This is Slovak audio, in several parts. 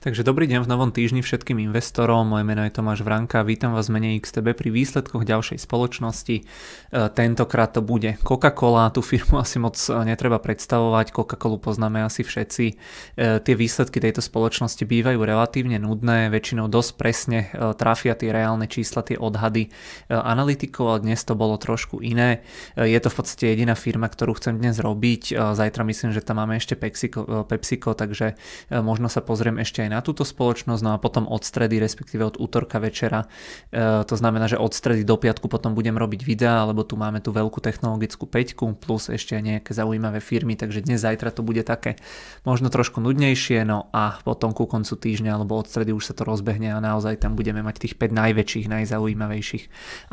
Takže dobrý deň v novom týždni všetkým investorom. Moje meno je Tomáš Vranka. Vítam vás v mene XTB pri výsledkoch ďalšej spoločnosti. E, tentokrát to bude Coca-Cola. tú firmu asi moc e, netreba predstavovať. Coca-Colu poznáme asi všetci. E, tie výsledky tejto spoločnosti bývajú relatívne nudné. Väčšinou dosť presne trafia tie reálne čísla, tie odhady analytikov, ale dnes to bolo trošku iné. Je to v podstate jediná firma, ktorú chcem dnes robiť. Zajtra myslím, že tam máme ešte Pepsico, Pepsico takže možno sa pozriem ešte aj na túto spoločnosť, no a potom od stredy, respektíve od útorka večera, e, to znamená, že od stredy do piatku potom budem robiť videá, lebo tu máme tú veľkú technologickú peťku, plus ešte nejaké zaujímavé firmy, takže dnes, zajtra to bude také možno trošku nudnejšie, no a potom ku koncu týždňa, alebo od stredy už sa to rozbehne a naozaj tam budeme mať tých 5 najväčších, najzaujímavejších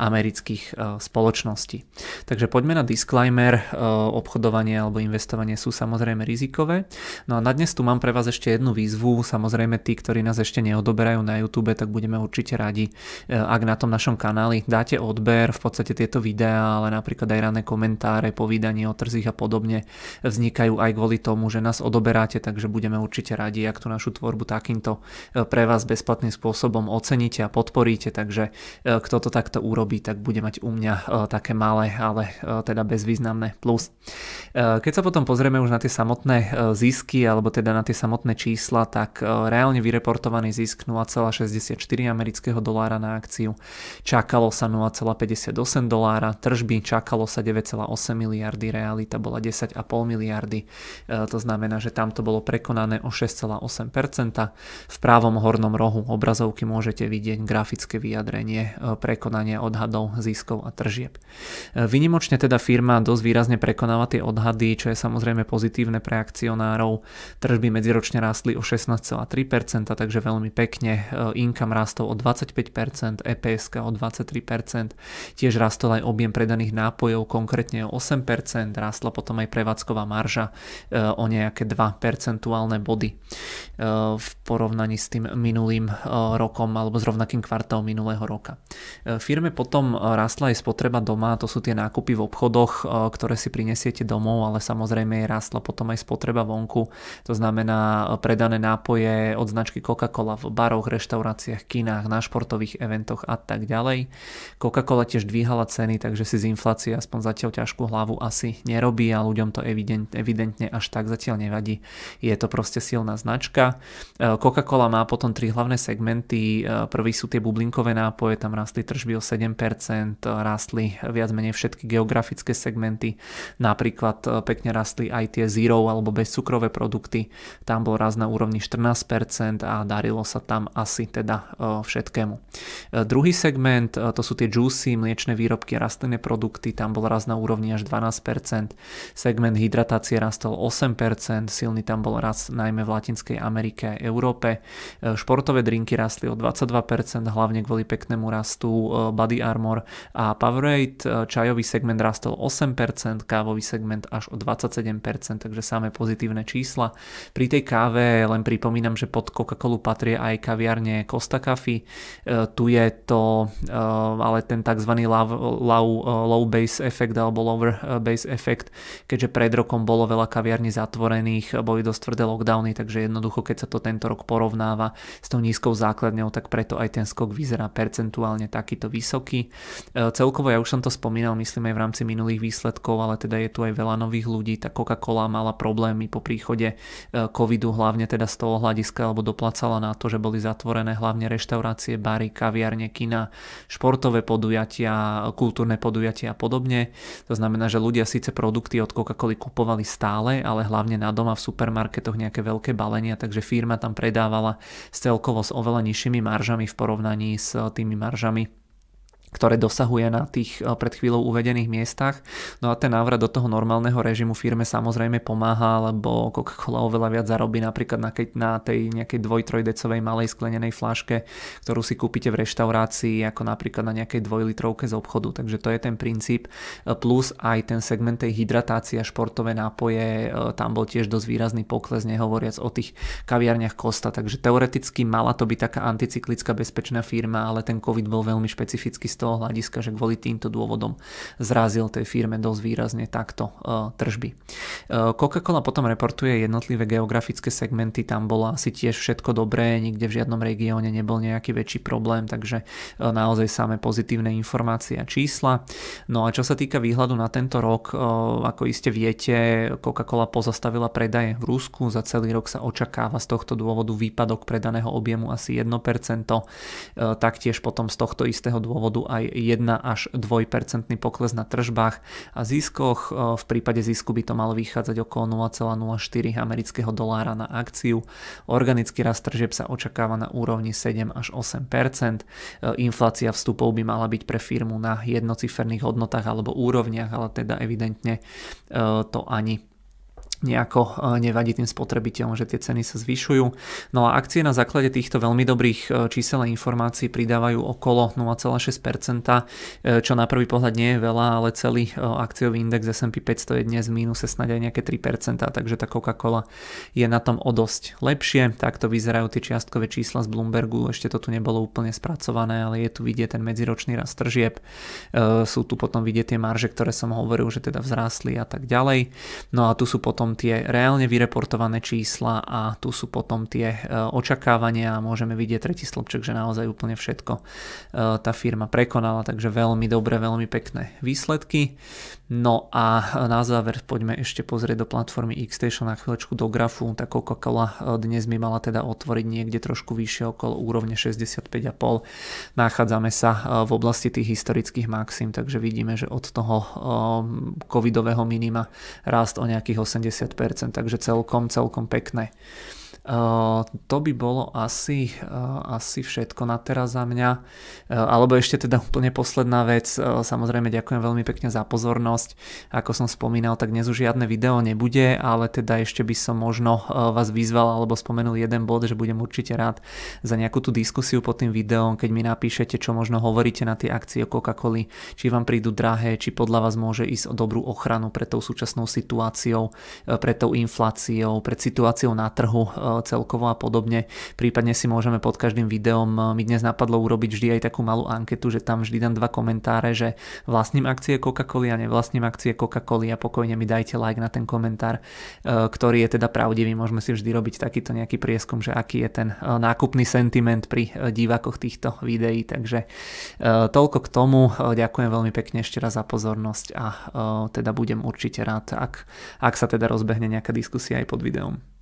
amerických e, spoločností. Takže poďme na disclaimer, e, obchodovanie alebo investovanie sú samozrejme rizikové. No a na dnes tu mám pre vás ešte jednu výzvu, samozrejme samozrejme tí, ktorí nás ešte neodoberajú na YouTube, tak budeme určite radi, e, ak na tom našom kanáli dáte odber, v podstate tieto videá, ale napríklad aj rané komentáre, povídanie o trzích a podobne vznikajú aj kvôli tomu, že nás odoberáte, takže budeme určite radi, ak tú našu tvorbu takýmto e, pre vás bezplatným spôsobom oceníte a podporíte, takže e, kto to takto urobí, tak bude mať u mňa také malé, ale teda bezvýznamné plus. Keď sa potom pozrieme už na tie samotné zisky, alebo teda na tie samotné čísla, tak reálne vyreportovaný zisk 0,64 amerického dolára na akciu, čakalo sa 0,58 dolára, tržby čakalo sa 9,8 miliardy, realita bola 10,5 miliardy, e, to znamená, že tamto bolo prekonané o 6,8%. V právom hornom rohu obrazovky môžete vidieť grafické vyjadrenie e, prekonania odhadov ziskov a tržieb. E, vynimočne teda firma dosť výrazne prekonáva tie odhady, čo je samozrejme pozitívne pre akcionárov. Tržby medziročne rástli o 16,3%, takže veľmi pekne. E, income rastol o 25%, EPSK o 23%, tiež rastol aj objem predaných nápojov, konkrétne o 8%, rastla potom aj prevádzková marža e, o nejaké 2 percentuálne body e, v porovnaní s tým minulým rokom alebo s rovnakým kvartálom minulého roka. Firme potom rastla aj spotreba doma, to sú tie nákupy v obchodoch, ktoré si prinesiete domov, ale samozrejme je rastla potom aj spotreba vonku, to znamená predané nápoje od značky Coca-Cola v baroch, reštauráciách, kinách, na športových eventoch a tak ďalej. Coca-Cola tiež dvíhala ceny, takže si z inflácie aspoň zatiaľ ťažkú hlavu asi nerobí a ľuďom to evident, evidentne až tak zatiaľ nevadí. Je to proste silná značka. E, Coca-Cola má potom tri hlavné segmenty. E, prvý sú tie bublinkové nápoje, tam rastli tržby o 7%, e, rastli viac menej všetky geografické segmenty. Napríklad pekne rastli aj tie zero alebo bezcukrové produkty. Tam bol raz na úrovni 14%, a darilo sa tam asi teda e, všetkému. E, druhý segment e, to sú tie juicy, mliečne výrobky, rastlinné produkty, tam bol raz na úrovni až 12%, segment hydratácie rastol 8%, silný tam bol raz najmä v Latinskej Amerike a Európe, športové drinky rastli o 22%, hlavne kvôli peknému rastu Body Armor a Powerade, čajový segment rastol 8%, kávový segment až o 27%, takže samé pozitívne čísla. Pri tej káve len pripomínam, že pod Coca-Colu patrí aj kaviarne Costa Coffee. E, tu je to e, ale ten tzv. low, low, low base effect alebo lower e, base effect, keďže pred rokom bolo veľa kaviarní zatvorených, boli dosť tvrdé lockdowny, takže jednoducho keď sa to tento rok porovnáva s tou nízkou základňou, tak preto aj ten skok vyzerá percentuálne takýto vysoký. Celkovo ja už som to spomínal, myslím aj v rámci minulých výsledkov, ale teda je tu aj veľa nových ľudí, tá Coca-Cola mala problémy po príchode covidu, hlavne teda z toho hľadiska, Slovenska alebo doplacala na to, že boli zatvorené hlavne reštaurácie, bary, kaviarne, kina, športové podujatia, kultúrne podujatia a podobne. To znamená, že ľudia síce produkty od Coca-Coly kupovali stále, ale hlavne na doma v supermarketoch nejaké veľké balenia, takže firma tam predávala celkovo s oveľa nižšími maržami v porovnaní s tými maržami ktoré dosahuje na tých eh, pred chvíľou uvedených miestach. No a ten návrat do toho normálneho režimu firme samozrejme pomáha, lebo Coca-Cola oveľa viac zarobí napríklad na, keď, na tej nejakej dvojtrojdecovej malej sklenenej fláške, ktorú si kúpite v reštaurácii ako napríklad na nejakej dvojlitrovke z obchodu. Takže to je ten princíp. Eh, plus aj ten segment tej hydratácie a športové nápoje, eh, tam bol tiež dosť výrazný pokles, nehovoriac o tých kaviarniach Kosta. Takže teoreticky mala to byť taká anticyklická bezpečná firma, ale ten COVID bol veľmi špecifický toho hľadiska, že kvôli týmto dôvodom zrazil tej firme dosť výrazne takto e, tržby. E, Coca-Cola potom reportuje jednotlivé geografické segmenty, tam bolo asi tiež všetko dobré, nikde v žiadnom regióne nebol nejaký väčší problém, takže e, naozaj samé pozitívne informácie a čísla. No a čo sa týka výhľadu na tento rok, ako iste viete, Coca-Cola pozastavila predaje v Rusku, za celý rok sa očakáva z tohto dôvodu výpadok predaného objemu asi 1%, taktiež potom z tohto istého dôvodu aj 1 až 2% pokles na tržbách a ziskoch. E, v prípade zisku by to malo vychádzať okolo 0,04 amerického dolára na akciu. Organický rast tržieb sa očakáva na úrovni 7 až 8%. E, inflácia vstupov by mala byť pre firmu na jednociferných hodnotách alebo úrovniach, ale teda evidentne e, to ani nejako e, nevadí tým spotrebiteľom, že tie ceny sa zvyšujú. No a akcie na základe týchto veľmi dobrých e, čísel a informácií pridávajú okolo 0,6%, e, čo na prvý pohľad nie je veľa, ale celý akciový index S&P 500 je dnes v mínuse snáď aj nejaké 3%, takže tá Coca-Cola je na tom o dosť lepšie. Takto vyzerajú tie čiastkové čísla z Bloombergu, ešte to tu nebolo úplne spracované, ale je tu vidieť ten medziročný rast tržieb, sú tu potom vidieť tie marže, ktoré som hovoril, že teda vzrástli a tak ďalej. No a tu sú potom potom tie reálne vyreportované čísla a tu sú potom tie e, očakávania a môžeme vidieť tretí slobček, že naozaj úplne všetko e, tá firma prekonala, takže veľmi dobre, veľmi pekné výsledky. No a na záver poďme ešte pozrieť do platformy Xstation na chvíľočku do grafu, tak Coca-Cola e, dnes by mala teda otvoriť niekde trošku vyššie okolo úrovne 65,5. Nachádzame sa v oblasti tých historických maxim, takže vidíme, že od toho covidového minima rast o nejakých 80 90%, takže celkom, celkom pekné to by bolo asi, asi všetko na teraz za mňa. Alebo ešte teda úplne posledná vec. Samozrejme ďakujem veľmi pekne za pozornosť. Ako som spomínal, tak dnes už žiadne video nebude, ale teda ešte by som možno vás vyzval alebo spomenul jeden bod, že budem určite rád za nejakú tú diskusiu pod tým videom, keď mi napíšete, čo možno hovoríte na tie akcie Coca-Coli, či vám prídu drahé, či podľa vás môže ísť o dobrú ochranu pred tou súčasnou situáciou, pred tou infláciou, pred situáciou na trhu celkovo a podobne. Prípadne si môžeme pod každým videom, e, mi dnes napadlo urobiť vždy aj takú malú anketu, že tam vždy dám dva komentáre, že vlastním akcie coca coli a nevlastním akcie coca coli a pokojne mi dajte like na ten komentár, e, ktorý je teda pravdivý. Môžeme si vždy robiť takýto nejaký prieskum, že aký je ten e, nákupný sentiment pri divákoch týchto videí. Takže toľko k tomu. Ďakujem veľmi pekne ešte raz za pozornosť a teda budem určite rád, ak, ak sa teda rozbehne nejaká diskusia aj pod videom.